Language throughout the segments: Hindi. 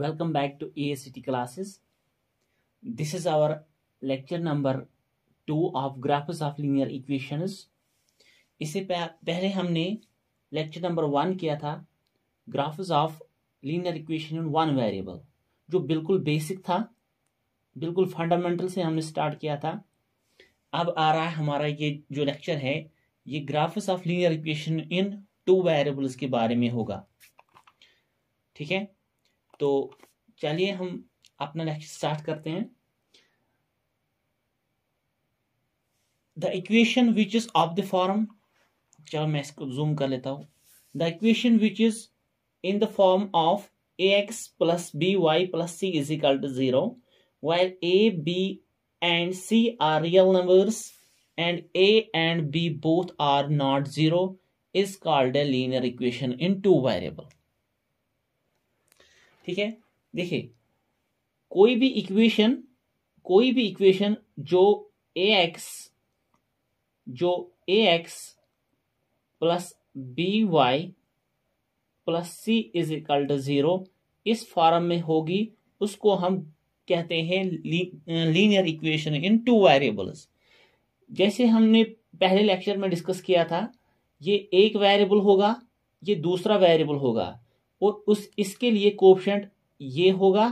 Welcome back to EACT classes. This is our lecture number two of graphs of linear equations इससे पहले हमने लेक्चर नंबर वन किया था graphs of linear equation in one variable जो बिल्कुल बेसिक था बिल्कुल फंडामेंटल से हमने स्टार्ट किया था अब आ रहा है हमारा ये जो लेक्चर है ये graphs of linear equation in two variables के बारे में होगा ठीक है तो चलिए हम अपना लेक्चर स्टार्ट करते हैं the equation which is of the form चलो मैं इसको जूम कर लेता हूँ the equation which is in the form of a x plus b y plus c is equal to zero where a b and c are real number and a and b both are not zero is called a linear equation in two variable ठीक है देखिए कोई भी इक्वेशन कोई भी इक्वेशन जो ए एक्स जो a x plus b y plus c is equal to zero इस फॉर्म में होगी उसको हम कहते हैं linear equation in two variables जैसे हमने पहले लेक्चर में डिस्कस किया था ये एक वेरिएबल होगा ये दूसरा वेरिएबल होगा और उस इसके लिए कोप्शेंट ये होगा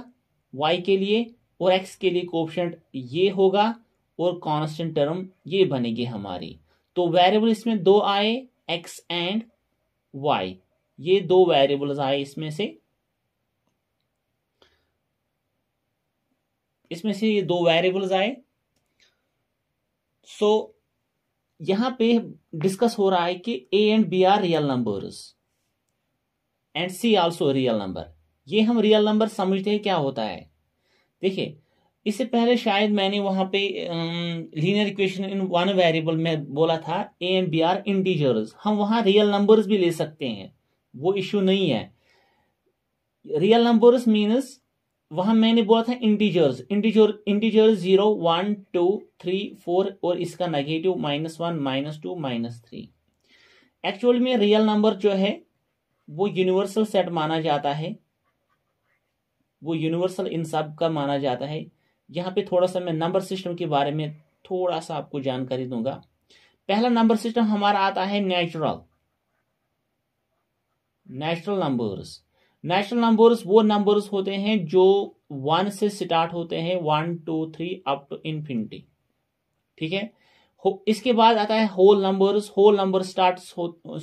वाई के लिए और एक्स के लिए कोप्शेंट ये होगा और कॉन्स्टेंट टर्म ये बनेगी हमारी तो वेरिएबल इसमें दो आए एक्स एंड वाई ये दो वेरिएबल्स आए इसमें से इसमें से ये दो वेरिएबल्स आए सो so, यहां पे डिस्कस हो रहा है कि a and b are real numbers and c also real number ये हम रियल नंबर समझते हैं क्या होता है देखिए इससे पहले शायद मैंने वहां पे linear equation in one variable में बोला था a and b are integers हम वहां रियल नंबर्स भी ले सकते हैं वो इश्यू नहीं है रियल नंबर्स मीन्स वहां मैंने बोला था integers integer integers zero one two three four और इसका negative minus one minus two minus three actual में रियल नंबर जो है वो यूनिवर्सल सेट माना जाता है वो यूनिवर्सल इन सब का माना जाता है यहाँ पे थोड़ा सा मैं नंबर सिस्टम के बारे में थोड़ा सा आपको जानकारी दूंगा पहला नंबर सिस्टम हमारा आता है natural natural numbers natural numbers वो नंबर्स होते हैं जो वन से स्टार्ट होते हैं one two three up to infinity ठीक है इसके बाद आता है whole numbers whole number start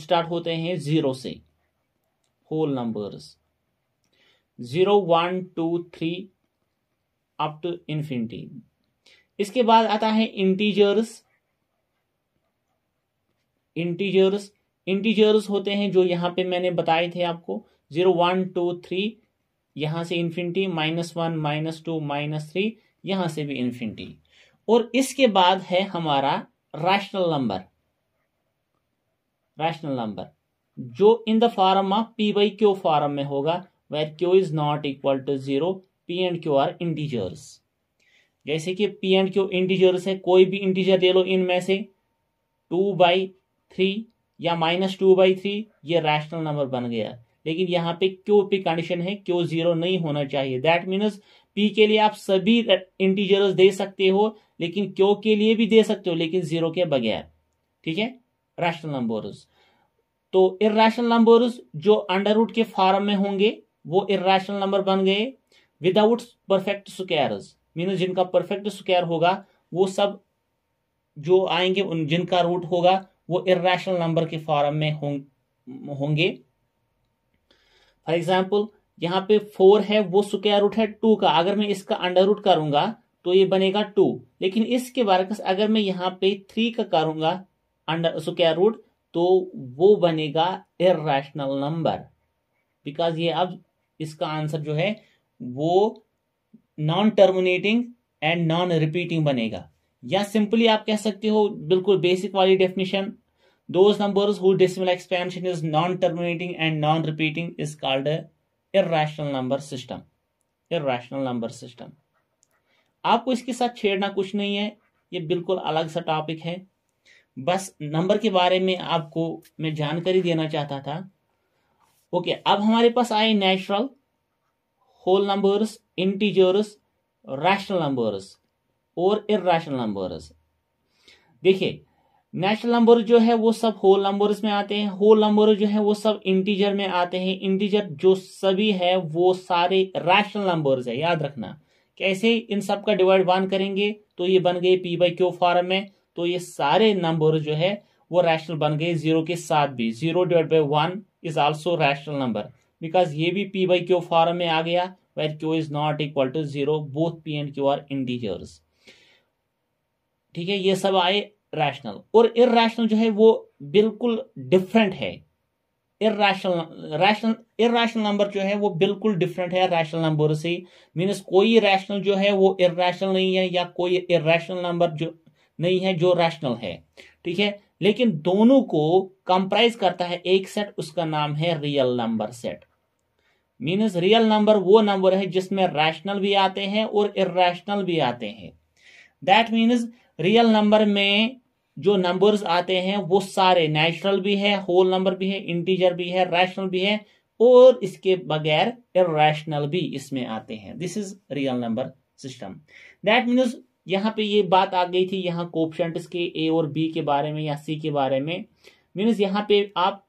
start होते हैं जीरो से whole numbers 0, 1, 2, 3 up to infinity इसके बाद आता है इंटीजर्स इंटीजर्स इंटीजर्स होते हैं जो यहां पे मैंने बताए थे आपको जीरो वन टू थ्री यहां से infinity minus one minus two minus three यहां से भी इंफिनिटी और इसके बाद है हमारा रैशनल नंबर रैशनल नंबर जो in the form of p by q form में होगा where q is not equal to zero p and q are integers जैसे कि पी एंड क्यू इंटीजर्स है कोई भी इंटीजर दे लो इनमें से टू बाई थ्री या माइनस टू बाई थ्री ये रैशनल नंबर बन गया लेकिन यहाँ पे क्यू पी कंडीशन है क्यू जीरो नहीं होना चाहिए दैट मीन्स पी के लिए आप सभी इंटीजर्स दे सकते हो लेकिन क्यू के लिए भी दे सकते हो लेकिन जीरो के बगैर ठीक है रैशनल नंबर्स तो इेशनल नंबर्स जो अंडर रूट के फॉर्म में होंगे वो इेशनल नंबर बन गए विदाउट परफेक्ट स्क्वायर्स मीनस जिनका परफेक्ट स्क्र होगा वो सब जो आएंगे उन जिनका रूट होगा वो इेशनल नंबर के फॉर्म में होंगे फॉर एग्जाम्पल यहाँ पे फोर है वो स्क्र रूट है टू का अगर मैं इसका अंडर रूट करूंगा तो ये बनेगा टू लेकिन इसके बारे अगर मैं यहाँ पे थ्री का करूंगा अंडर स्क्वायर रूट तो वो बनेगा इेशनल नंबर बिकॉज ये अब इसका आंसर जो है वो non terminating and non repeating बनेगा या सिंपली आप कह सकते हो बिल्कुल बेसिक वाली definition those number expansion is non terminating and non repeating is called irrational number system irrational number system आपको इसके साथ छेड़ना कुछ नहीं है ये बिल्कुल अलग सा टॉपिक है बस नंबर के बारे में आपको मैं जानकारी देना चाहता था ओके अब हमारे पास आए natural whole numbers integers rational numbers और इेशनल नंबर्स देखिए नेचुरल नंबर जो है वो सब होल नंबर्स में आते हैं होल नंबर जो है वो सब इंटीजर में आते हैं इंटीजर जो सभी है वो सारे रैशनल नंबर्स है याद रखना कैसे इन सब का डिवाइड वन करेंगे तो ये बन गए पी बाई क्यू फॉर्म में तो ये सारे नंबर जो है वो रैशनल बन गए जीरो के साथ भी zero divide by one is also rational number because ये भी पी बाई क्यू फॉर्म में आ गया where q is not equal to zero both p and q are integers ठीक है ये सब आए रैशनल और इरेशनल जो है वो बिल्कुल डिफरेंट है इरेशनल रैशनल इरेशनल नंबर जो है वो बिल्कुल डिफरेंट है रैशनल नंबर से मीन्स कोई रैशनल जो है वो इेशनल नहीं है या कोई इेशनल नंबर जो नहीं है जो रैशनल है ठीक है लेकिन दोनों को कंप्राइज करता है एक सेट उसका नाम है real number set means real number वो नंबर है जिसमें रैशनल भी आते हैं और इेशनल भी आते हैं दैट मीनस रियल नंबर में जो नंबर्स आते हैं वो सारे नेचुरल भी है होल नंबर भी है इंटीजर भी है रैशनल भी है और इसके बगैर इेशनल भी इसमें आते हैं this is real number system that means यहाँ पे ये बात आ गई थी यहाँ कोप्शंट्स के ए और बी के बारे में या सी के बारे में मीन्स यहाँ पे आप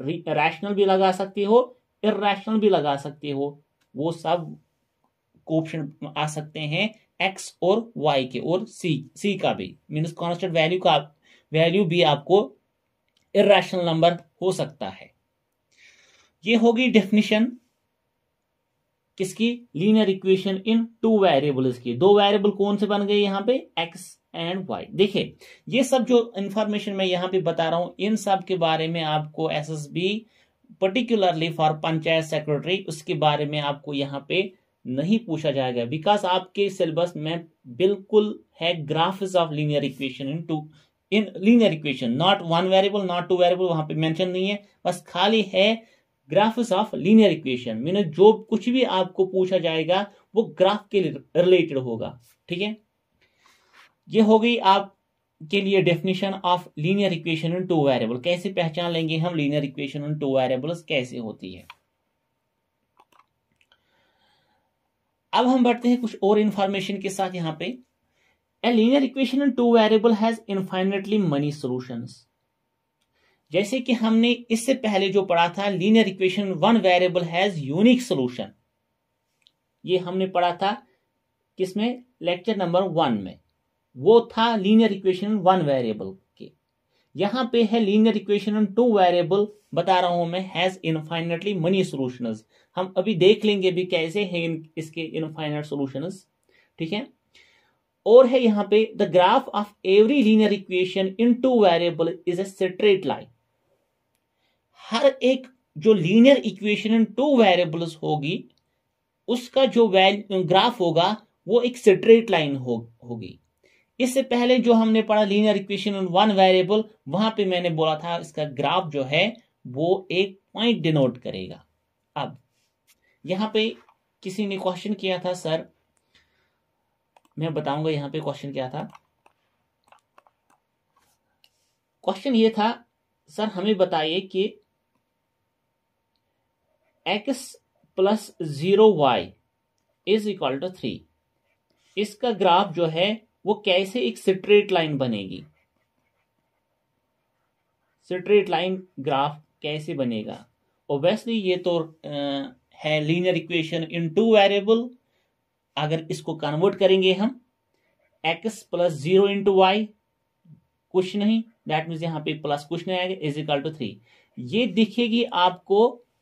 रैशनल भी लगा सकते हो इेशनल भी लगा सकते हो वो सब कोप्शन आ सकते हैं एक्स और वाई के और सी सी का भी मीन्स कॉन्स्टेंट वैल्यू का वैल्यू भी आपको इेशनल नंबर हो सकता है ये होगी डेफिनेशन किसकी linear equation in two variables की दो वेरिएबल कौन से बन गए यहाँ पे एक्स एंड वाई देखिए ये सब जो इंफॉर्मेशन मैं यहाँ पे बता रहा हूँ इन सब के बारे में आपको SSB particularly for panchayat secretary उसके बारे में आपको यहाँ पे नहीं पूछा जाएगा बिकॉज आपके सिलेबस में बिल्कुल है graphs of linear equation in two in linear equation not one variable not two variable वहां पे मेंशन नहीं है बस खाली है graphs of linear equation mean जो कुछ भी आपको पूछा जाएगा वो ग्राफ के रिलेटेड होगा ठीक है ये हो गई आप के लिए definition of linear equation in two variable कैसे पहचान लेंगे हम linear equation in two variables कैसे होती है अब हम बढ़ते हैं कुछ और इंफॉर्मेशन के साथ यहां पे a linear equation in two variable has infinitely many solutions जैसे कि हमने इससे पहले जो पढ़ा था linear equation one variable has unique solution ये हमने पढ़ा था किसमें लेक्चर नंबर वन में वो था लीनियर इक्वेशन वन वेरिएबल के यहां पे है लीनियर इक्वेशन टू वेरिएबल बता रहा हूं मैं हैज इनफाइनेटली मनी सोल्यूशन हम अभी देख लेंगे भी कैसे है इन, इसके इनफाइनेट सोल्यूशन ठीक है और है यहां पे the graph of every linear equation in two variable is a straight line हर एक जो linear equation in two variables होगी उसका जो वैल्यू ग्राफ होगा वो एक स्ट्रेट लाइन हो, होगी इससे पहले जो हमने पढ़ा linear equation in one variable वहां पे मैंने बोला था इसका ग्राफ जो है वो एक पॉइंट डिनोट करेगा अब यहां पे किसी ने क्वेश्चन किया था सर मैं बताऊंगा यहां पे क्वेश्चन क्या था क्वेश्चन ये था सर हमें बताइए कि x plus zero y is equal to three इसका ग्राफ जो है वो कैसे एक स्ट्रेट लाइन बनेगी स्ट्रेट लाइन ग्राफ कैसे बनेगा ओब्वियसली ये तो आ, है linear equation in two variable अगर इसको कन्वर्ट करेंगे हम x plus zero into y कुछ नहीं दैट मीन्स यहां पे प्लस कुछ नहीं आएगा इज इक्वल टू थ्री ये दिखेगी आपको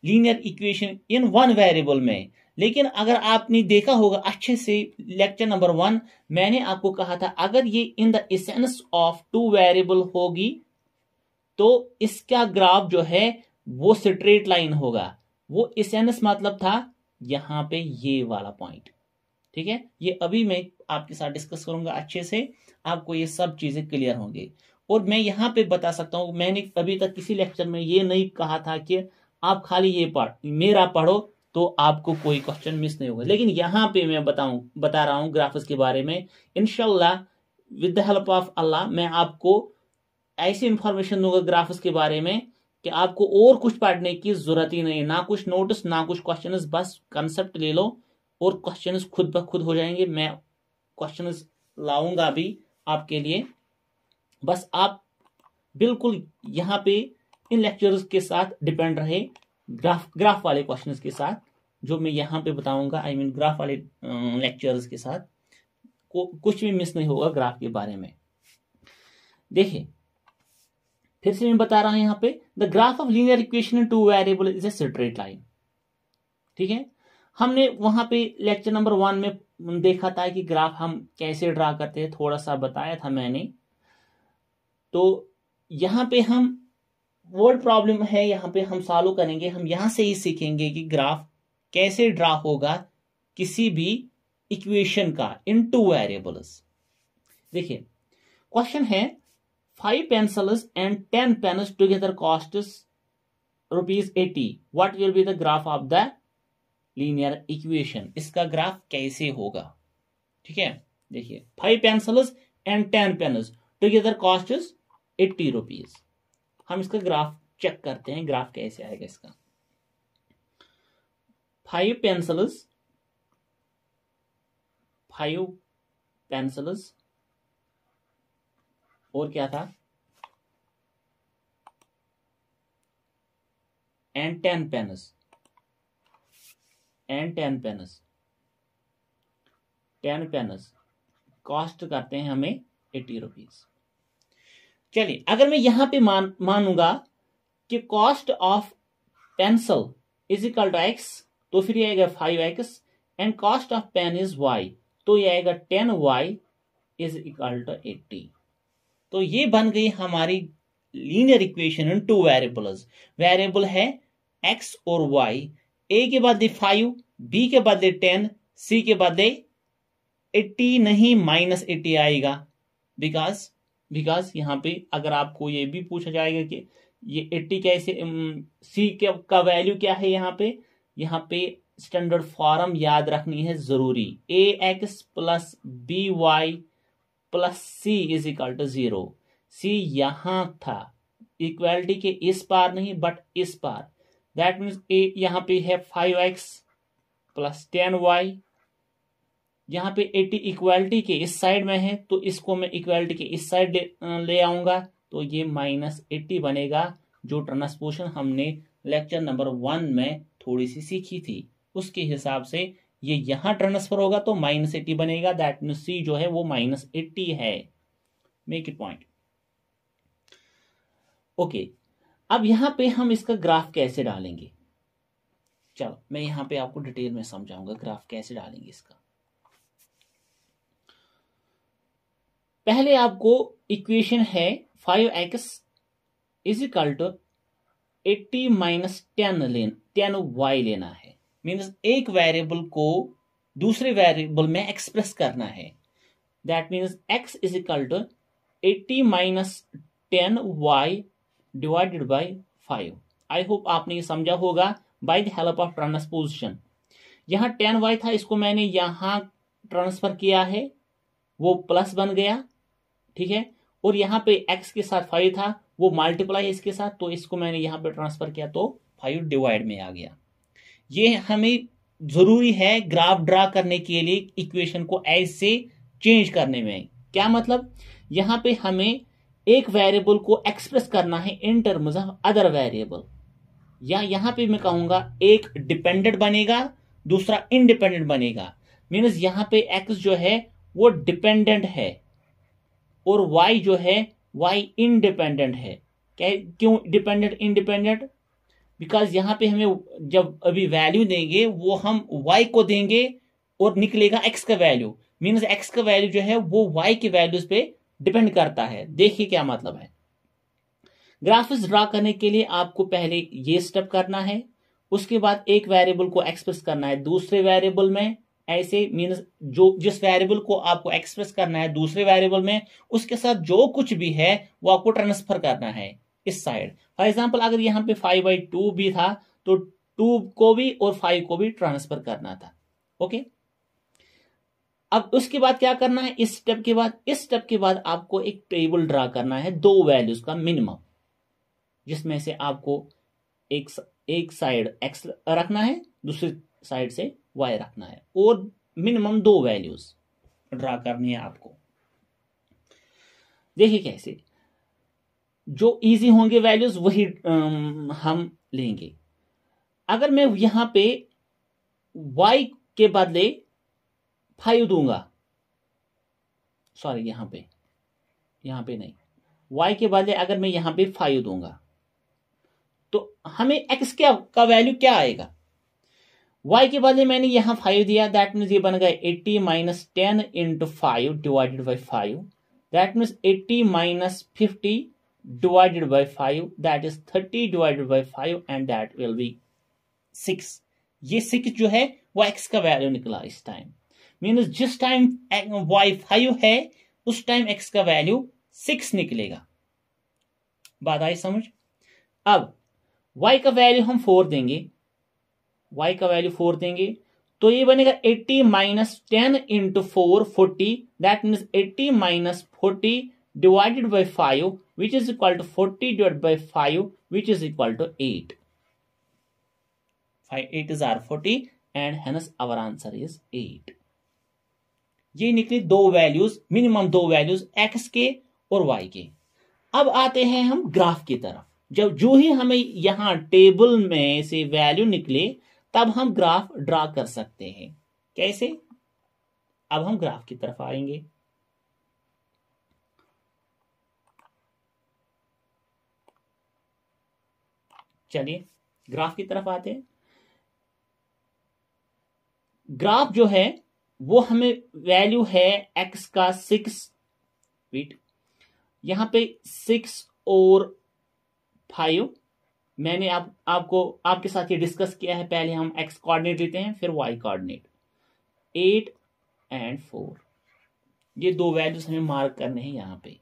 linear equation in one variable में लेकिन अगर आपने देखा होगा अच्छे से लेक्चर नंबर वन मैंने आपको कहा था अगर ये in the essence of two variable होगी तो इसका ग्राफ जो है वो स्ट्रेट लाइन होगा वो इसेंस मतलब था यहां पे ये वाला पॉइंट ठीक है ये अभी मैं आपके साथ डिस्कस करूंगा अच्छे से आपको ये सब चीजें क्लियर होंगी और मैं यहां पे बता सकता हूं मैंने अभी तक किसी लेक्चर में ये नहीं कहा था कि आप खाली ये पढ़ मेरा पढ़ो तो आपको कोई क्वेश्चन मिस नहीं होगा लेकिन यहाँ पे मैं बताऊं बता रहा हूँ ग्राफिक्स के बारे में इनशाला with the help of Allah मैं आपको ऐसी इंफॉर्मेशन दूंगा ग्राफिक्स के बारे में कि आपको और कुछ पढ़ने की जरूरत ही नहीं ना कुछ नोट्स ना कुछ क्वेश्चन बस कंसेप्ट ले लो और क्वेश्चन खुद ब खुद हो जाएंगे मैं क्वेश्चन लाऊंगा भी आपके लिए बस आप बिल्कुल यहाँ पे इन लेक्चर के साथ डिपेंड रहे ग्राफ ग्राफ वाले क्वेश्चन के साथ जो मैं यहाँ पे बताऊंगा I I mean mean, graph वाले लेक्चर्स अं, के साथ को कुछ भी मिस नहीं होगा ग्राफ के बारे में देखिए फिर से मैं बता रहा हूं यहाँ पे the graph of linear equation in two variable is a straight line ठीक है हमने वहां पे लेक्चर नंबर वन में देखा था कि ग्राफ हम कैसे ड्रा करते हैं थोड़ा सा बताया था मैंने तो यहां पे हम वर्ड प्रॉब्लम है यहाँ पे हम सॉल्व करेंगे हम यहाँ से ही सीखेंगे कि ग्राफ कैसे ड्रा होगा किसी भी इक्वेशन का इन टू वेरिएबल्स देखिए क्वेश्चन है five pencils and ten pens together cost rupees eighty what will be the graph of the linear equation इसका ग्राफ कैसे होगा ठीक है देखिए five pencils and ten pens together cost is eighty rupees हम इसका ग्राफ चेक करते हैं ग्राफ कैसे आएगा इसका फाइव पेंसिल्स फाइव पेंसिल्स और क्या था and ten pens and ten pens ten pens cost करते हैं हमें एटी रुपीज़ चलिए अगर मैं यहां पे मान मानूंगा कि cost of pencil is equal to x तो फिर ये आएगा five x and cost of pen is y तो ये आएगा ten y is equal to eighty तो ये बन गई हमारी linear equation in two variables variable है एक्स और वाई ए के बाद दे फाइव बी के बाद दे टेन सी के बाद दे एट्टी नहीं माइनस एट्टी आएगा बिकॉज बिकॉज यहाँ पे अगर आपको ये भी पूछा जाएगा कि ये एट्टी कैसे सी um, के का वैल्यू क्या है यहाँ पे यहाँ पे स्टैंडर्ड फॉर्म याद रखनी है जरूरी a x plus b y plus c is equal to zero c यहाँ था इक्वालिटी के इस पार नहीं बट इस पार दैट मीन्स ए यहाँ पे है five x plus ten y यहाँ पे एटी इक्वालिटी के इस साइड में है तो इसको मैं इक्वालिटी के इस साइड ले आऊंगा तो ये माइनस एट्टी बनेगा जो ट्रांसपोर्शन हमने लेक्चर नंबर वन में थोड़ी सी सीखी थी उसके हिसाब से ये यहाँ ट्रांसफर होगा तो माइनस एट्टी बनेगा दैट मीन सी जो है वो माइनस एट्टी है मेक इट पॉइंट ओके अब यहाँ पे हम इसका ग्राफ कैसे डालेंगे चलो मैं यहाँ पे आपको डिटेल में समझाऊंगा ग्राफ कैसे डालेंगे इसका पहले आपको इक्वेशन है five x is equal to eighty minus ten लेन टेन वाई लेना है मीन्स एक वेरिएबल को दूसरे वेरिएबल में एक्सप्रेस करना है that means x is equal to eighty minus ten y divided by five I hope आपने ये समझा होगा by the help of transposition यहां टेन वाई था इसको मैंने यहां ट्रांसफर किया है वो प्लस बन गया ठीक है और यहाँ पे एक्स के साथ फाइव था वो मल्टीप्लाई इसके साथ तो इसको मैंने यहाँ पे ट्रांसफर किया तो फाइव डिवाइड में आ गया ये हमें जरूरी है ग्राफ ड्रा करने के लिए इक्वेशन को ऐसे चेंज करने में क्या मतलब यहाँ पे हमें एक वेरिएबल को एक्सप्रेस करना है in terms of other variable या यहाँ पे मैं कहूंगा एक डिपेंडेंट बनेगा दूसरा इनडिपेंडेंट बनेगा मीन्स यहाँ पे एक्स जो है वो डिपेंडेंट है और वाई जो है वाई इनडिपेंडेंट है क्या क्यों डिपेंडेंट इनडिपेंडेंट बिकॉज यहां पे हमें जब अभी वैल्यू देंगे वो हम वाई को देंगे और निकलेगा एक्स का वैल्यू मीन्स एक्स का वैल्यू जो है वो वाई के वैल्यूज पे डिपेंड करता है देखिए क्या मतलब है ग्राफिक्स ड्रा करने के लिए आपको पहले ये स्टेप करना है उसके बाद एक वेरिएबल को एक्सप्रेस करना है दूसरे वेरिएबल में ऐसे मीन जो जिस वेरिएबल को आपको एक्सप्रेस करना है दूसरे वेरिएबल में उसके साथ जो कुछ भी है वो आपको ट्रांसफर करना है इस साइड फॉर एग्जाम्पल अगर यहाँ पे फाइव बाई टू भी था तो टू को भी और फाइव को भी ट्रांसफर करना था ओके अब उसके बाद क्या करना है इस स्टेप के बाद इस स्टेप के बाद आपको एक टेबल ड्रा करना है दो वैल्यूज का मिनिमम जिसमें से आपको एक एक साइड एक्स रखना है दूसरी साइड से वाई रखना है और मिनिमम दो वैल्यूज ड्रा करनी है आपको देखिए कैसे जो इजी होंगे वैल्यूज वही हम लेंगे अगर मैं यहां पे y के बदले फाइव दूंगा सॉरी यहां पे यहां पे नहीं y के बदले अगर मैं यहां पे फाइव दूंगा तो हमें x क्या का वैल्यू क्या आएगा y के बदले मैंने यहां फाइव दिया दैट मीन ये बन गया eighty minus ten into five divided by five that mean eighty minus fifty divided by five that is 30 divided by five and that will be 6 ये 6 जो है वो x का वैल्यू निकला इस टाइम मीनस जिस टाइम y 5 है उस टाइम x का वैल्यू 6 निकलेगा बात आई समझ अब y का वैल्यू हम 4 देंगे वाई का वैल्यू फोर देंगे तो ये बनेगा 80 minus ten into four forty that mean 80 minus forty divided by five which is equal to forty divide by five which is equal to eight five eight is are forty and hence our answer is eight ये निकली दो वैल्यूज मिनिमम दो वैल्यूज एक्स के और वाई के अब आते हैं हम ग्राफ की तरफ जब जो ही हमें यहां टेबल में से वैल्यू निकले तब हम ग्राफ ड्रा कर सकते हैं कैसे अब हम ग्राफ की तरफ आएंगे चलिए ग्राफ की तरफ आते हैं ग्राफ जो है वो हमें वैल्यू है एक्स का सिक्स वीट यहां पे सिक्स और फाइव मैंने आप आपको आपके साथ ये डिस्कस किया है पहले हम एक्स कोऑर्डिनेट लेते हैं फिर y coordinate eight and four ये दो वैल्यूज हमें मार्क करने हैं यहां पे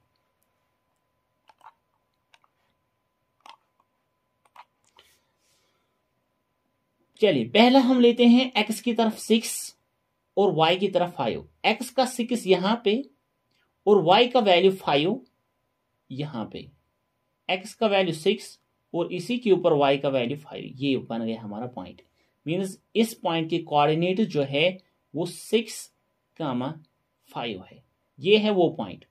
चलिए पहला हम लेते हैं एक्स की तरफ सिक्स और वाई की तरफ फाइव एक्स का सिक्स यहां पे और वाई का वैल्यू फाइव यहां पे एक्स का वैल्यू सिक्स और इसी के ऊपर वाई का वैल्यू फाइव ये बन गया हमारा पॉइंट मीन्स इस पॉइंट के कोऑर्डिनेट जो है वो सिक्स कामा फाइव है ये है वो पॉइंट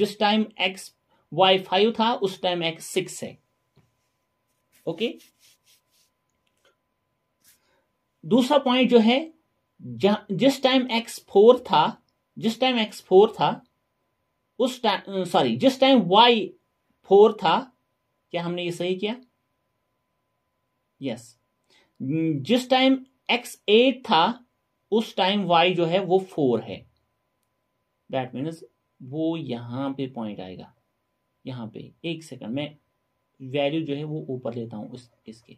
जिस टाइम एक्स वाई फाइव था उस टाइम एक्स सिक्स है ओके दूसरा पॉइंट जो है जिस टाइम एक्स फोर था जिस टाइम एक्स फोर था उस टाइम सॉरी जिस टाइम वाई फोर था क्या हमने ये सही किया यस yes. जिस टाइम एक्स एट था उस टाइम वाई जो है वो फोर है दैट मीन्स वो यहां पे पॉइंट आएगा यहां पे एक सेकंड में वैल्यू जो है वो ऊपर लेता हूं इस इसके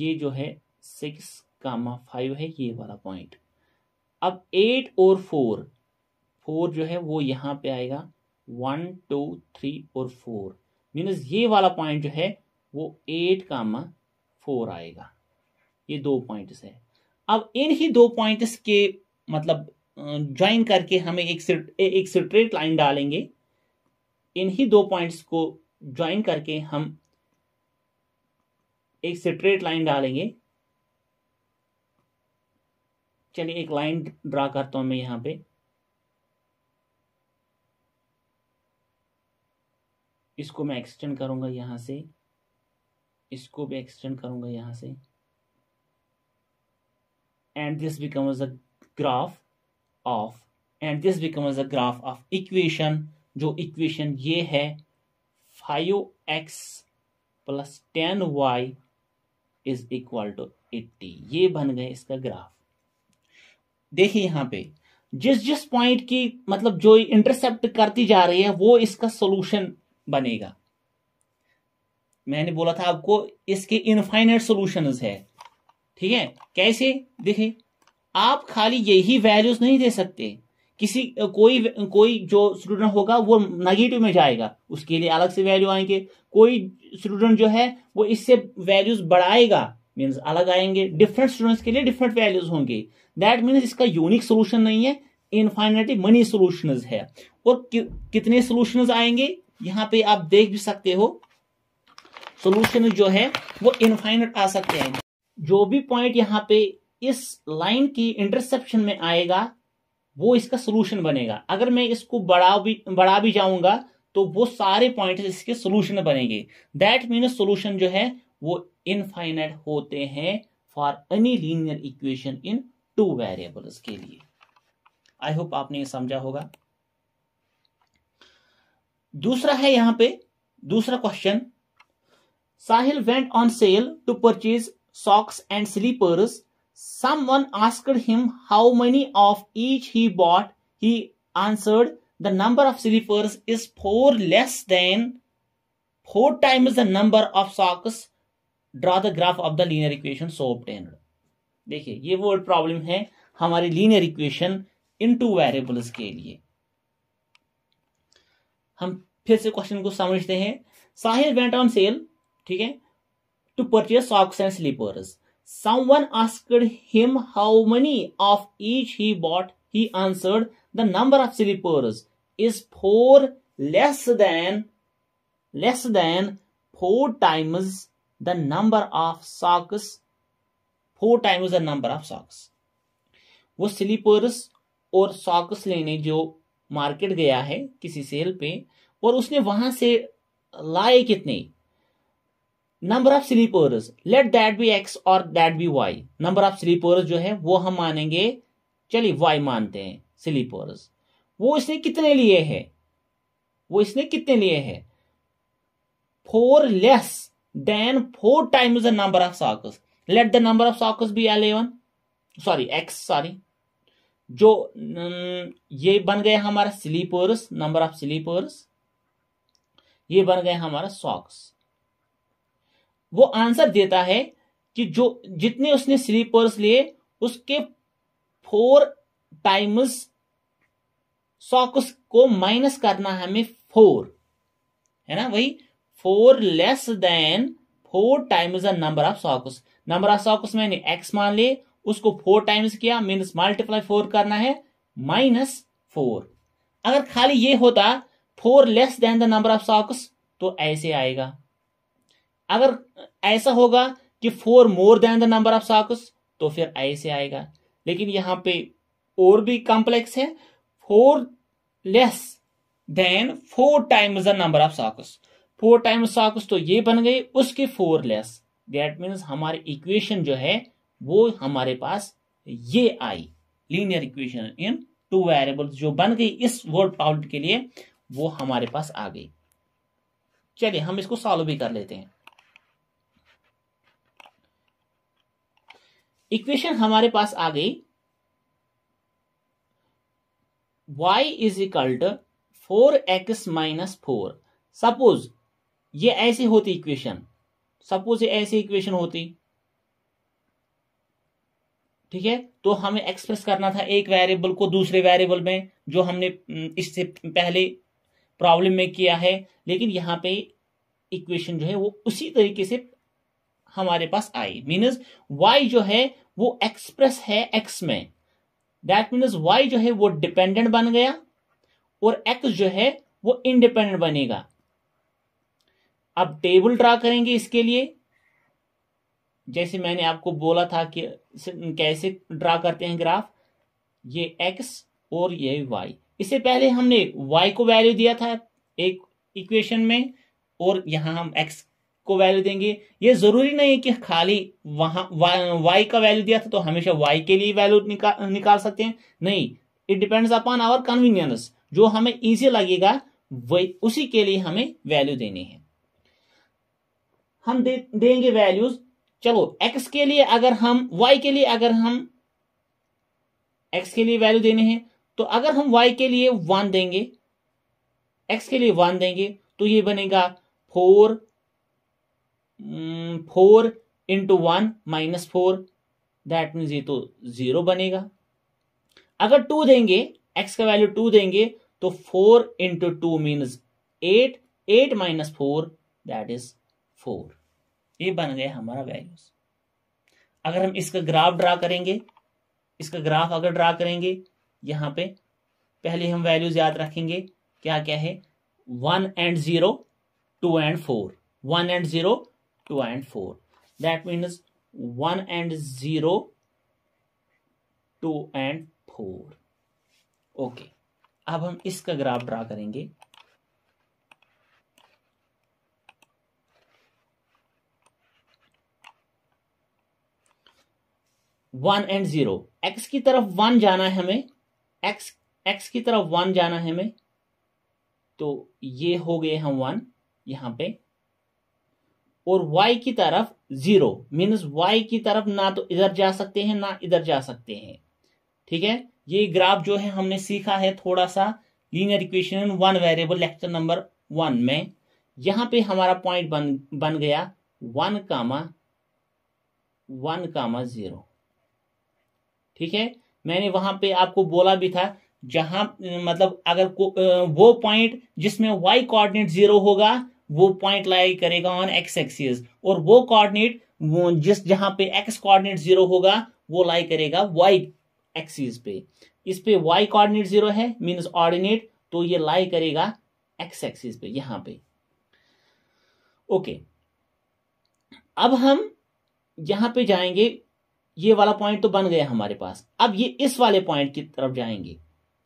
ये जो है सिक्स कामा फाइव है ये वाला पॉइंट अब एट और फोर फोर जो है वो यहां पे आएगा वन टू थ्री और फोर मीनस ये वाला पॉइंट जो है वो एट कामा फोर आएगा ये दो पॉइंट्स है अब इन ही दो पॉइंट्स के मतलब ज्वाइन करके हमें एक एक स्ट्रेट लाइन डालेंगे इन ही दो पॉइंट्स को ज्वाइन करके हम एक स्ट्रेट लाइन डालेंगे चलिए एक लाइन ड्रा करता हूं मैं यहां पे इसको मैं एक्सटेंड करूंगा यहां से इसको भी एक्सटेंड करूंगा यहां से and this becomes a graph of and this becomes a graph of equation जो इक्वेशन ये है five x plus ten y is equal to eighty ये बन गए इसका ग्राफ देखिए यहां पे जिस जिस पॉइंट की मतलब जो इंटरसेप्ट करती जा रही है वो इसका सोल्यूशन बनेगा मैंने बोला था आपको इसके इनफाइनाइट सॉल्यूशंस है ठीक है कैसे देखे आप खाली यही वैल्यूज नहीं दे सकते किसी कोई कोई जो स्टूडेंट होगा वो नेगेटिव में जाएगा उसके लिए अलग से वैल्यू आएंगे कोई स्टूडेंट जो है वो इससे वैल्यूज बढ़ाएगा मीन्स अलग आएंगे डिफरेंट स्टूडेंट्स के लिए डिफरेंट वैल्यूज होंगे दैट मीन्स इसका यूनिक सोल्यूशन नहीं है इनफाइनाइटली मनी सोल्यूशन है और कि, कितने सोल्यूशन आएंगे यहाँ पे आप देख भी सकते हो सोल्यूशन जो है वो इनफाइनट आ सकते हैं जो भी पॉइंट यहाँ पे इस लाइन की इंटरसेप्शन में आएगा वो इसका सोल्यूशन बनेगा अगर मैं इसको बढ़ा भी बढ़ा भी जाऊंगा तो वो सारे पॉइंट इसके सोल्यूशन बनेंगे दैट मीन सोल्यूशन जो है वो इनफाइनट होते हैं for any linear equation in two variables के लिए आई होप आपने ये समझा होगा दूसरा है यहां पे दूसरा question Sahil went on sale to purchase socks and slippers someone asked him how many of each he bought he answered the number of slippers is four less than four times the number of socks draw the graph of the linear equation so obtained देखिए ये वो प्रॉब्लम है हमारी linear equation in two variables के लिए हम फिर से क्वेश्चन को समझते हैं साहिल वेंट ऑन सेल ठीक है to purchase socks and slippers someone asked him how many of each he bought he answered the number of slippers is four less than less than four times the number of socks four times the number of socks वो स्लीपर्स और सॉक्स लेने जो मार्केट गया है किसी सेल पे और उसने वहां से लाए कितने number of slippers let that be x और that be y number of slippers जो है वो हम मानेंगे चलिए वाई मानते हैं स्लीपर्स वो इसने कितने लिए है वो इसने कितने लिए है four less than four times the number of socks let the number of socks be eleven sorry x sorry जो ये बन गया हमारा स्लीपर्स नंबर ऑफ स्लीपर्स ये बन गया हमारा सॉक्स वो आंसर देता है कि जो जितने उसने स्लीपर्स लिए उसके फोर टाइम्स सॉक्स को माइनस करना है हमें फोर है ना वही four less than four times the number of socks number of socks मैंने एक्स मान लिए उसको फोर टाइम्स किया मीन्स मल्टीप्लाई फोर करना है माइनस फोर अगर खाली ये होता four less than the number of socks तो ऐसे आएगा अगर ऐसा होगा कि four more than the number of socks तो फिर ऐसे आएगा लेकिन यहाँ पे और भी कॉम्प्लेक्स है four less than four times the number of socks four times socks तो ये बन गई उसकी फोर लेस दैट मीन्स हमारी इक्वेशन जो है वो हमारे पास ये आई linear equation in two variables जो बन गई इस वर्ड प्रॉब्लम के लिए वो हमारे पास आ गई चलिए हम इसको सॉल्व भी कर लेते हैं इक्वेशन हमारे पास आ गई y is equal to four x minus four suppose ये ऐसी होती इक्वेशन सपोज ये ऐसी इक्वेशन होती ठीक है तो हमें एक्सप्रेस करना था एक वेरिएबल को दूसरे वेरिएबल में जो हमने इससे पहले प्रॉब्लम में किया है लेकिन यहाँ पे इक्वेशन जो है वो उसी तरीके से हमारे पास आई मीनस वाई जो है वो एक्सप्रेस है एक्स में दैट मीनस वाई जो है वो डिपेंडेंट बन गया और एक्स जो है वो इंडिपेंडेंट बनेगा अब टेबल ड्रा करेंगे इसके लिए जैसे मैंने आपको बोला था कि कैसे ड्रा करते हैं ग्राफ ये एक्स और ये वाई इससे पहले हमने वाई को वैल्यू दिया था एक इक्वेशन में और यहां हम एक्स को वैल्यू देंगे ये जरूरी नहीं है कि खाली वहां वाई का वैल्यू दिया था तो हमेशा वाई के लिए वैल्यू निका, निकाल सकते हैं नहीं it depends upon our convenience जो हमें इजी लगेगा वही उसी के लिए हमें वैल्यू देनी है हम दे, देंगे वैल्यूज चलो एक्स के लिए अगर हम वाई के लिए अगर हम एक्स के लिए वैल्यू देने हैं तो अगर हम वाई के लिए वन देंगे एक्स के लिए वन देंगे तो ये बनेगा four four into one minus four that means ये तो जीरो बनेगा अगर टू देंगे एक्स का वैल्यू टू देंगे तो four into two means eight eight minus four that is four ये बन गया हमारा वैल्यूज अगर हम इसका ग्राफ ड्रा करेंगे इसका ग्राफ अगर ड्रा करेंगे यहाँ पे पहले हम वैल्यूज याद रखेंगे क्या क्या है one and zero two and four one and zero two and four that means one and zero two and four okay अब हम इसका ग्राफ ड्रा करेंगे वन एंड जीरो एक्स की तरफ वन जाना है हमें एक्स एक्स की तरफ वन जाना है हमें तो ये हो गए हम वन यहां पे और y की तरफ जीरो मीन्स y की तरफ ना तो इधर जा सकते हैं ना इधर जा सकते हैं ठीक है ये ग्राफ जो है हमने सीखा है थोड़ा सा linear equation in one variable lecture number one में यहां पे हमारा पॉइंट बन बन गया one comma one comma zero ठीक है मैंने वहां पे आपको बोला भी था जहां मतलब अगर वो पॉइंट जिसमें वाई कोऑर्डिनेट जीरो होगा वो पॉइंट लाई करेगा ऑन एक्स एक्सिस और वो कोऑर्डिनेट जिस जहां पे एक्स कोऑर्डिनेट जीरो होगा वो लाई करेगा वाई एक्सिस पे इस पे वाई कोऑर्डिनेट जीरो है मीन्स ऑर्डिनेट तो ये लाई करेगा एक्स एक्सिस पे यहां पे ओके अब हम यहां पे जाएंगे ये वाला पॉइंट तो बन गया हमारे पास अब ये इस वाले पॉइंट की तरफ जाएंगे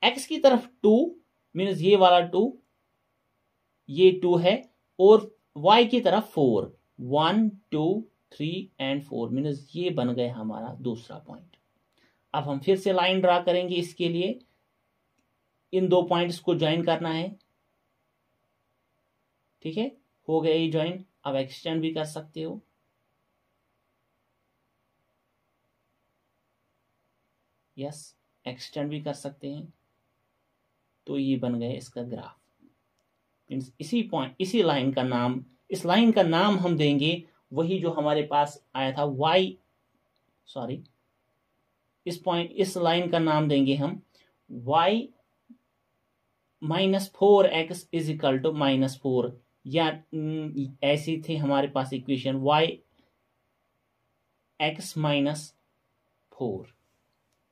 एक्स की तरफ टू मीन्स ये वाला टू ये टू है और वाई की तरफ four one two three and four means ये बन गया हमारा दूसरा पॉइंट अब हम फिर से लाइन ड्रा करेंगे इसके लिए इन दो पॉइंट्स को ज्वाइन करना है ठीक है हो गया ये ज्वाइन अब एक्सटेंड भी कर सकते हो यस एक्सटेंड भी कर सकते हैं तो ये बन गए इसका ग्राफ मीन्स इसी पॉइंट इसी लाइन का नाम इस लाइन का नाम हम देंगे वही जो हमारे पास आया था वाई सॉरी इस पॉइंट इस लाइन का नाम देंगे हम y minus four x is equal to minus four या हम्म, ऐसी थी हमारे पास equation y x minus four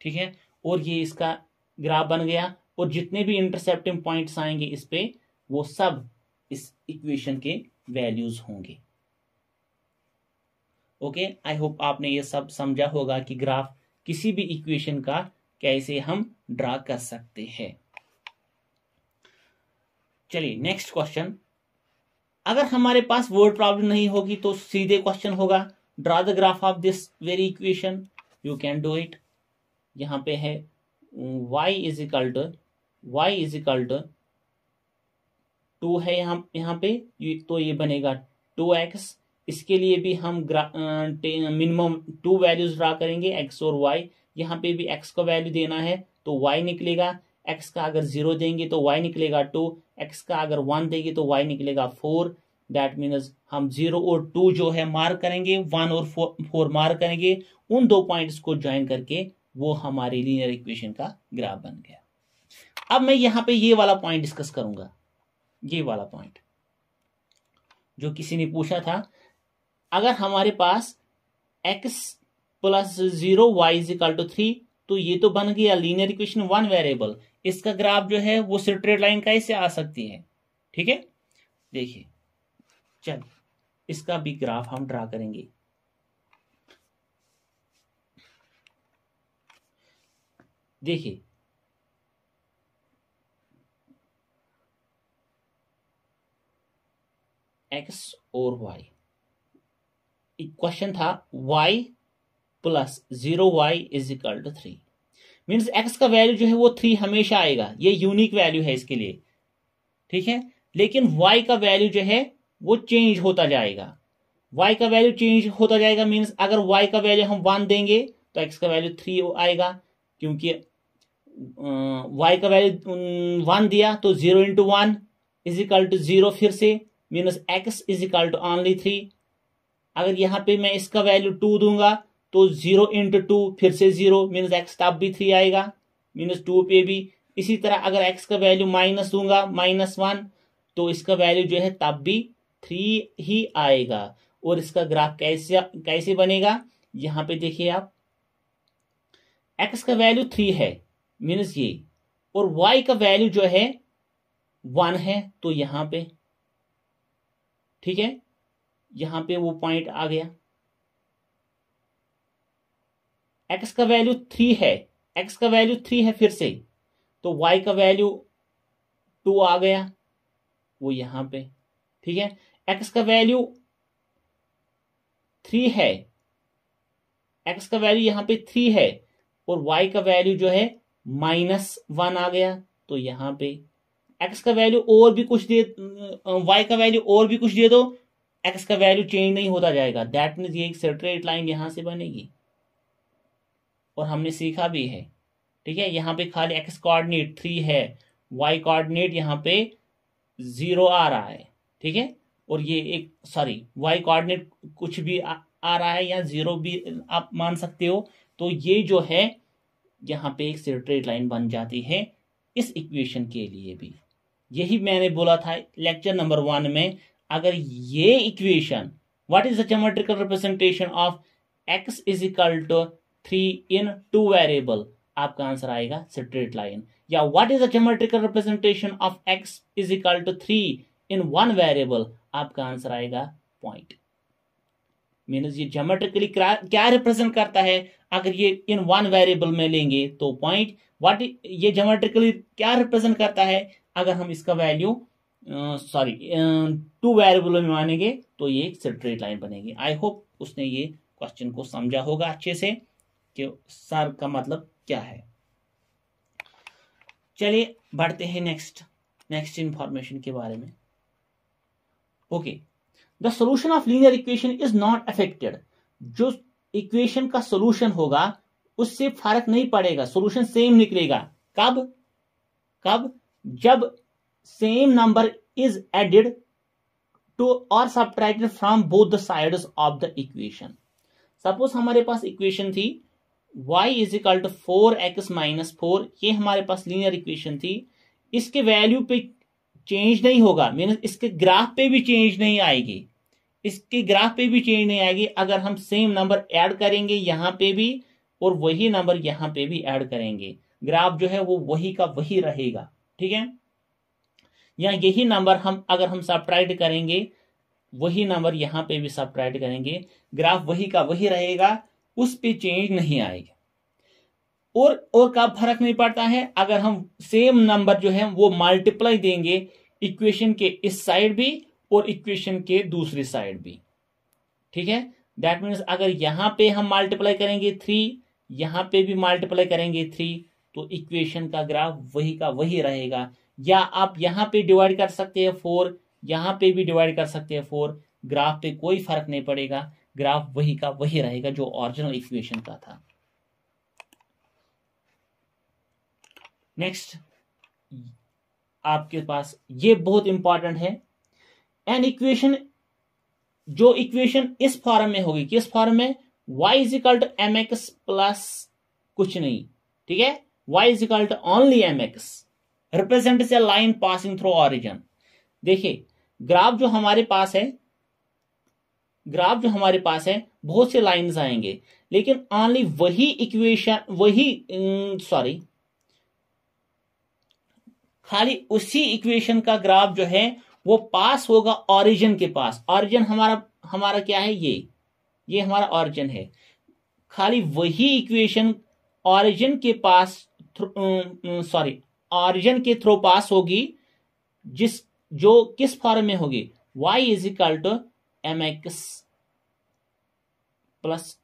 ठीक है और ये इसका ग्राफ बन गया और जितने भी इंटरसेप्टिंग पॉइंट्स आएंगे इस पे वो सब इस इक्वेशन के वैल्यूज होंगे ओके आई होप आपने ये सब समझा होगा कि ग्राफ किसी भी इक्वेशन का कैसे हम ड्रा कर सकते हैं चलिए नेक्स्ट क्वेश्चन अगर हमारे पास वर्ड प्रॉब्लम नहीं होगी तो सीधे क्वेश्चन होगा draw the graph of this very equation you can do it यहाँ पे है y is equal to y is equal to two है यहाँ यहाँ पे तो ये बनेगा टू एक्स इसके लिए भी हम मिनिमम टू वैल्यूज ड्रा करेंगे एक्स और वाई यहाँ पे भी एक्स का वैल्यू देना है तो वाई निकलेगा एक्स का अगर जीरो देंगे तो वाई निकलेगा टू एक्स का अगर वन देंगे तो वाई निकलेगा फोर दैट मीन्स हम जीरो और टू जो है मार्क करेंगे वन और फोर मार्क करेंगे उन दो पॉइंट्स को ज्वाइन करके वो हमारे लीनियर इक्वेशन का ग्राफ बन गया अब मैं यहां पे ये वाला पॉइंट डिस्कस करूंगा ये वाला पॉइंट जो किसी ने पूछा था अगर हमारे पास x plus zero y is equal to three तो ये तो बन गया लीनियर इक्वेशन वन वेरिएबल इसका ग्राफ जो है वो स्ट्रेट लाइन का इसे आ सकती है ठीक है देखिए चल इसका भी ग्राफ हम ड्रा करेंगे देखिए एक्स और वाई क्वेश्चन था y plus zero y is equal to three means x का वैल्यू जो है वो थ्री हमेशा आएगा ये यूनिक वैल्यू है इसके लिए ठीक है लेकिन वाई का वैल्यू जो है वो चेंज होता जाएगा वाई का वैल्यू चेंज होता जाएगा मीन्स अगर वाई का वैल्यू हम वन देंगे तो एक्स का वैल्यू थ्री आएगा क्योंकि वाई का वैल्यू वन दिया तो zero into one is equal to zero फिर से means x is equal to only three अगर यहां पे मैं इसका वैल्यू टू दूंगा तो जीरो इंटू टू फिर से जीरो मीनस एक्स तब भी थ्री आएगा मीनस टू पे भी इसी तरह अगर एक्स का वैल्यू माइनस दूंगा माइनस वन तो इसका वैल्यू जो है तब भी थ्री ही आएगा और इसका ग्राफ कैसे कैसे बनेगा यहां पे देखिए आप एक्स का वैल्यू थ्री है मीनस ये और वाई का वैल्यू जो है वन है तो यहां पे ठीक है यहां पे वो पॉइंट आ गया एक्स का वैल्यू थ्री है एक्स का वैल्यू थ्री है फिर से तो वाई का वैल्यू टू आ गया वो यहां पे ठीक है एक्स का वैल्यू थ्री है एक्स का वैल्यू यहां पे थ्री है और वाई का वैल्यू जो है माइनस वन आ गया तो यहां पे एक्स का वैल्यू और भी कुछ दे वाई का वैल्यू और भी कुछ दे दो एक्स का वैल्यू चेंज नहीं होता जाएगा दैट मीन ये एक सेटरेट लाइन यहां से बनेगी और हमने सीखा भी है ठीक है यहां पे खाली एक्स कोऑर्डिनेट थ्री है वाई कोऑर्डिनेट यहाँ पे जीरो आ रहा है ठीक है और ये एक सॉरी वाई कोऑर्डिनेट कुछ भी आ, आ रहा है या जीरो भी आप मान सकते हो तो ये जो है यहाँ पे एक स्ट्रेट लाइन बन जाती है इस इक्वेशन के लिए भी यही मैंने बोला था लेक्चर नंबर वन में अगर ये equation what is the geometrical representation of x is equal to three in two variable आपका आंसर आएगा स्ट्रेट लाइन या what is the geometrical representation of x is equal to three in one variable आपका आंसर आएगा पॉइंट मीनस ये जोमेट्रिकली क्या रिप्रेजेंट करता है अगर ये इन वन वेरिएबल में लेंगे तो पॉइंट व्हाट ये जोमेट्रिकली क्या रिप्रेजेंट करता है अगर हम इसका वैल्यू सॉरी टू वेरिएबल में मानेंगे तो ये एक स्ट्रेट लाइन बनेगी आई होप उसने ये क्वेश्चन को समझा होगा अच्छे से कि सर का मतलब क्या है चलिए बढ़ते हैं नेक्स्ट नेक्स्ट इंफॉर्मेशन के बारे में okay okay. The solution of linear equation is not affected जो इक्वेशन का सोल्यूशन होगा उससे फर्क नहीं पड़ेगा सोल्यूशन सेम निकलेगा कब कब जब same number is added to और subtracted from both the side of the equation suppose हमारे पास इक्वेशन थी y is equal to four x minus four ये हमारे पास लीनियर इक्वेशन थी इसके वैल्यू पे चेंज नहीं होगा मीन इसके ग्राफ पे भी चेंज नहीं आएगी इसके ग्राफ पे भी चेंज नहीं आएगी अगर हम सेम नंबर ऐड करेंगे यहाँ पे भी और वही नंबर यहाँ पे भी ऐड करेंगे ग्राफ जो है वो वही का वही रहेगा ठीक है या यही नंबर हम अगर हम सब्ट्रैक्ट करेंगे वही नंबर यहाँ पे भी सब्ट्रैक्ट करेंगे ग्राफ वही का वही रहेगा उस पर चेंज नहीं आएगा और और का फर्क नहीं पड़ता है अगर हम सेम नंबर जो है वो मल्टीप्लाई देंगे इक्वेशन के इस साइड भी और इक्वेशन के दूसरी साइड भी ठीक है दैट मीन्स अगर यहां पे हम मल्टीप्लाई करेंगे थ्री यहां पे भी मल्टीप्लाई करेंगे थ्री तो इक्वेशन का ग्राफ वही का वही रहेगा या आप यहां पे डिवाइड कर सकते हैं फोर यहां पे भी डिवाइड कर सकते हैं फोर ग्राफ पे कोई फर्क नहीं पड़ेगा ग्राफ वही का वही रहेगा जो ओरिजिनल इक्वेशन का था नेक्स्ट आपके पास ये बहुत इंपॉर्टेंट है एन इक्वेशन जो इक्वेशन इस फॉर्म में होगी किस फॉर्म में y is equal to m x plus कुछ नहीं ठीक है y is equal to only m x represent a line passing through origin देखिए ग्राफ जो हमारे पास है ग्राफ जो हमारे पास है बहुत से लाइंस आएंगे लेकिन ओनली वही इक्वेशन वही सॉरी खाली उसी इक्वेशन का ग्राफ जो है वो पास होगा ऑरिजिन के पास ऑरिजन हमारा हमारा क्या है ये ये हमारा ऑरिजिन है खाली वही इक्वेशन ऑरिजिन के पास सॉरी ऑरिजन के थ्रू पास होगी जिस जो किस फॉर्म में होगी y is equal to m x plus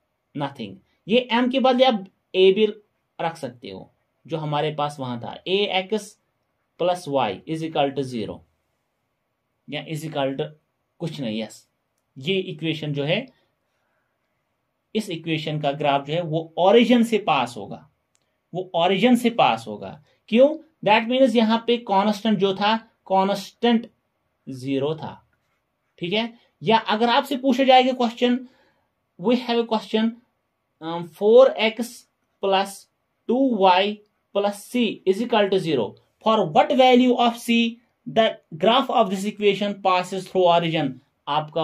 nothing ये m के बाद आप a भी रख सकते हो जो हमारे पास वहां था a x plus y is equal to zero या इज इक्वल टू कुछ नहीं यस ये इक्वेशन जो है इस इक्वेशन का ग्राफ जो है वो ओरिजिन से पास होगा वो ओरिजिन से पास होगा क्यों दैट मीन्स यहां पे कॉन्स्टेंट जो था कॉन्स्टेंट जीरो था ठीक है या अगर आपसे पूछा जाएगा question we have a question four x plus two y plus c is equal to zero for what value of c the graph of this equation passes through origin आपका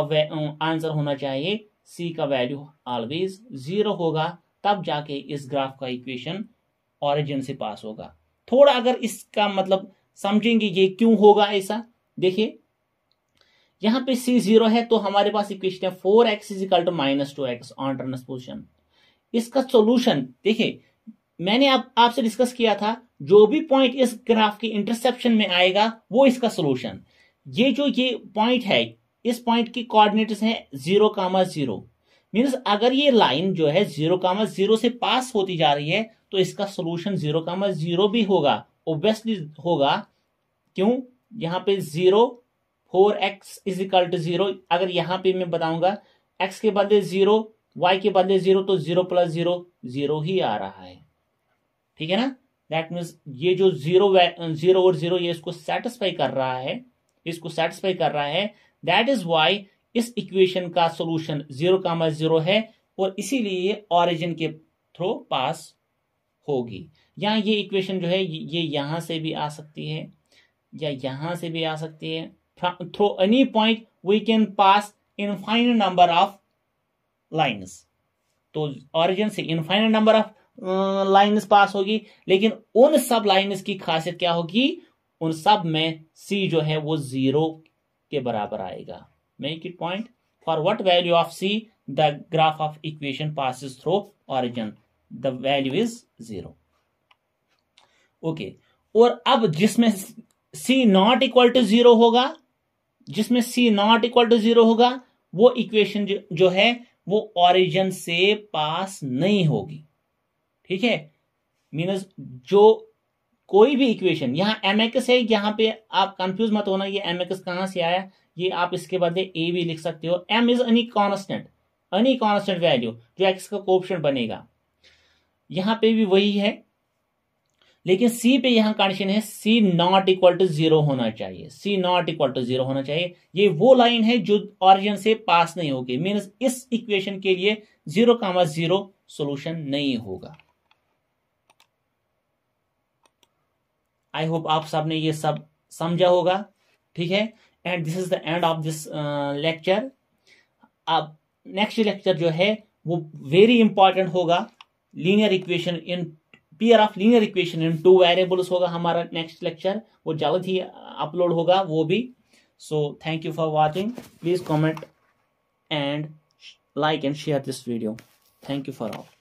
आंसर होना चाहिए सी का वैल्यू ऑलवेज जीरो होगा तब जाके इस ग्राफ का इक्वेशन ऑरिजिन से पास होगा थोड़ा अगर इसका मतलब समझेंगे ये क्यों होगा ऐसा देखिए यहाँ पे c जीरो है तो हमारे पास इक्वेशन है four x is equal to minus two x on transposition इसका सोल्यूशन देखिए मैंने अब आपसे डिस्कस किया था जो भी पॉइंट इस ग्राफ के इंटरसेप्शन में आएगा वो इसका सोल्यूशन ये जो ये पॉइंट है इस पॉइंट की कोऑर्डिनेट्स हैं जीरो कामा जीरो मीन्स अगर ये लाइन जो है जीरो कामा जीरो से पास होती जा रही है तो इसका सोल्यूशन जीरो कामा जीरो भी होगा ओब्वियसली होगा क्यों यहाँ पे zero four x is equal to zero अगर यहाँ पे मैं बताऊंगा एक्स के बदले जीरो वाई के बदले जीरो तो जीरो प्लस जीरो जीरो ही आ रहा है ठीक है ना दैट मीन्स ये जो जीरो जीरो और जीरो ये इसको सेटिस्फाई कर रहा है इसको सेटिस्फाई कर रहा है दैट इज वाई इस इक्वेशन का सोल्यूशन जीरो काम जीरो है और इसीलिए ये ऑरिजिन के थ्रू पास होगी या ये इक्वेशन जो है ये यहां से भी आ सकती है या यहां से भी आ सकती है through any point we can pass infinite number of lines तो ऑरिजिन से infinite number of lines pass होगी लेकिन उन सब लाइंस की खासियत क्या होगी उन सब में सी जो है वो जीरो के बराबर आएगा make it point for what value of c the graph of equation passes through origin the value is zero okay और अब जिसमें c not equal to zero होगा जिसमें c not equal to zero होगा वो इक्वेशन जो, जो है वो ऑरिजन से पास नहीं होगी ठीक है मीनस जो कोई भी इक्वेशन यहाँ एम एक्स है यहाँ पे आप कंफ्यूज मत होना ये एम एक्स कहाँ से आया ये आप इसके बदले ए भी लिख सकते हो m is any constant any constant value जो एक्स का कोप्शन बनेगा यहाँ पे भी वही है लेकिन सी पे यहाँ कंडीशन है c not equal to zero होना चाहिए c not equal to zero होना चाहिए ये वो लाइन है जो ऑरिजिन से पास नहीं होगी मीन इस इक्वेशन के लिए जीरो कामा जीरो सोल्यूशन नहीं होगा आई होप आप सब ने ये सब समझा होगा ठीक है and this is the end of this lecture अब नेक्स्ट लेक्चर जो है वो वेरी इंपॉर्टेंट होगा linear equation in pair of linear equation in two variables होगा हमारा नेक्स्ट लेक्चर वो जल्द ही अपलोड होगा वो भी so thank you for watching please comment and like and share this video thank you for all